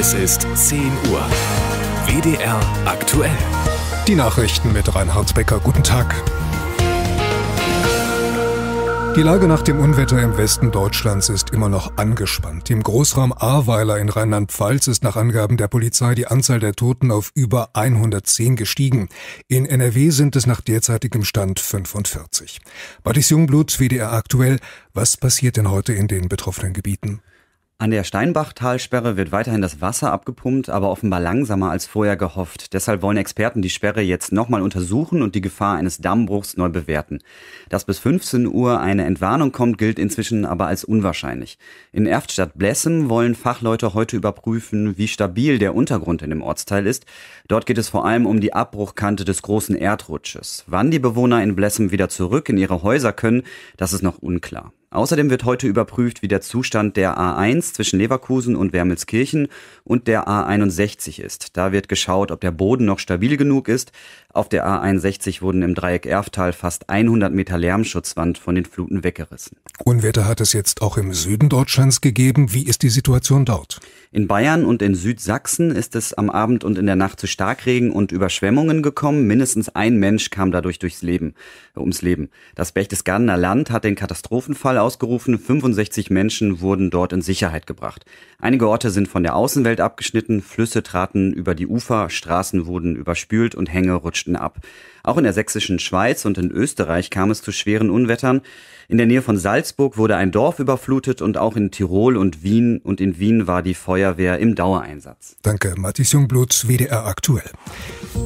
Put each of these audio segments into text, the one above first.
Es ist 10 Uhr. WDR aktuell. Die Nachrichten mit Reinhard Becker. Guten Tag. Die Lage nach dem Unwetter im Westen Deutschlands ist immer noch angespannt. Im Großraum Ahrweiler in Rheinland-Pfalz ist nach Angaben der Polizei die Anzahl der Toten auf über 110 gestiegen. In NRW sind es nach derzeitigem Stand 45. Badis Jungblut, WDR aktuell. Was passiert denn heute in den betroffenen Gebieten? An der Steinbachtalsperre wird weiterhin das Wasser abgepumpt, aber offenbar langsamer als vorher gehofft. Deshalb wollen Experten die Sperre jetzt nochmal untersuchen und die Gefahr eines Dammbruchs neu bewerten. Dass bis 15 Uhr eine Entwarnung kommt, gilt inzwischen aber als unwahrscheinlich. In Erftstadt-Blessem wollen Fachleute heute überprüfen, wie stabil der Untergrund in dem Ortsteil ist. Dort geht es vor allem um die Abbruchkante des großen Erdrutsches. Wann die Bewohner in Blessem wieder zurück in ihre Häuser können, das ist noch unklar. Außerdem wird heute überprüft, wie der Zustand der A1 zwischen Leverkusen und Wermelskirchen und der A61 ist. Da wird geschaut, ob der Boden noch stabil genug ist. Auf der A61 wurden im Dreieck Erftal fast 100 Meter Lärmschutzwand von den Fluten weggerissen. Unwetter hat es jetzt auch im Süden Deutschlands gegeben. Wie ist die Situation dort? In Bayern und in Südsachsen ist es am Abend und in der Nacht zu Starkregen und Überschwemmungen gekommen. Mindestens ein Mensch kam dadurch durchs Leben, ums Leben. Das Berchtesgadener Land hat den Katastrophenfall ausgerufen, 65 Menschen wurden dort in Sicherheit gebracht. Einige Orte sind von der Außenwelt abgeschnitten, Flüsse traten über die Ufer, Straßen wurden überspült und Hänge rutschten ab. Auch in der sächsischen Schweiz und in Österreich kam es zu schweren Unwettern. In der Nähe von Salzburg wurde ein Dorf überflutet und auch in Tirol und Wien und in Wien war die Feuerwehr im Dauereinsatz. Danke, Matthias Jungblut, WDR aktuell.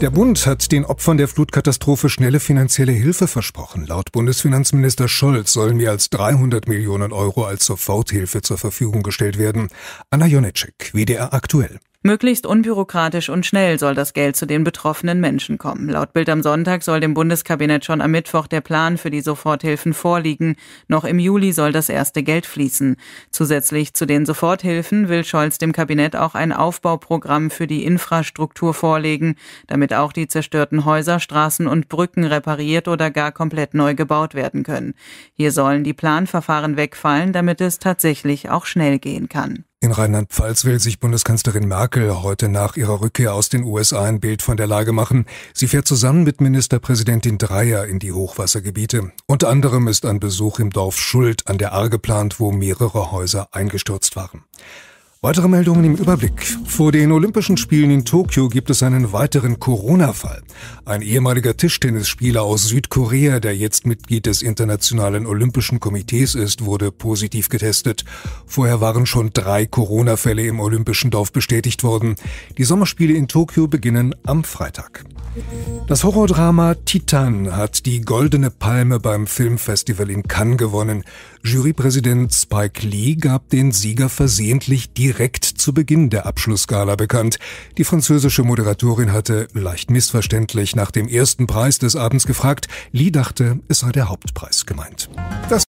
Der Bund hat den Opfern der Flutkatastrophe schnelle finanzielle Hilfe versprochen. Laut Bundesfinanzminister Scholz sollen mehr als 300 100 Millionen Euro als Soforthilfe zur Verfügung gestellt werden. Anna Joneczek, WDR aktuell. Möglichst unbürokratisch und schnell soll das Geld zu den betroffenen Menschen kommen. Laut Bild am Sonntag soll dem Bundeskabinett schon am Mittwoch der Plan für die Soforthilfen vorliegen. Noch im Juli soll das erste Geld fließen. Zusätzlich zu den Soforthilfen will Scholz dem Kabinett auch ein Aufbauprogramm für die Infrastruktur vorlegen, damit auch die zerstörten Häuser, Straßen und Brücken repariert oder gar komplett neu gebaut werden können. Hier sollen die Planverfahren wegfallen, damit es tatsächlich auch schnell gehen kann. In Rheinland-Pfalz will sich Bundeskanzlerin Merkel heute nach ihrer Rückkehr aus den USA ein Bild von der Lage machen. Sie fährt zusammen mit Ministerpräsidentin Dreyer in die Hochwassergebiete. Unter anderem ist ein Besuch im Dorf Schuld an der Ahr geplant, wo mehrere Häuser eingestürzt waren. Weitere Meldungen im Überblick. Vor den Olympischen Spielen in Tokio gibt es einen weiteren Corona-Fall. Ein ehemaliger Tischtennisspieler aus Südkorea, der jetzt Mitglied des Internationalen Olympischen Komitees ist, wurde positiv getestet. Vorher waren schon drei Corona-Fälle im Olympischen Dorf bestätigt worden. Die Sommerspiele in Tokio beginnen am Freitag. Das Horrordrama Titan hat die Goldene Palme beim Filmfestival in Cannes gewonnen. Jurypräsident Spike Lee gab den Sieger versehentlich direkt direkt zu Beginn der Abschlussgala bekannt. Die französische Moderatorin hatte, leicht missverständlich, nach dem ersten Preis des Abends gefragt. Lee dachte, es sei der Hauptpreis gemeint. Das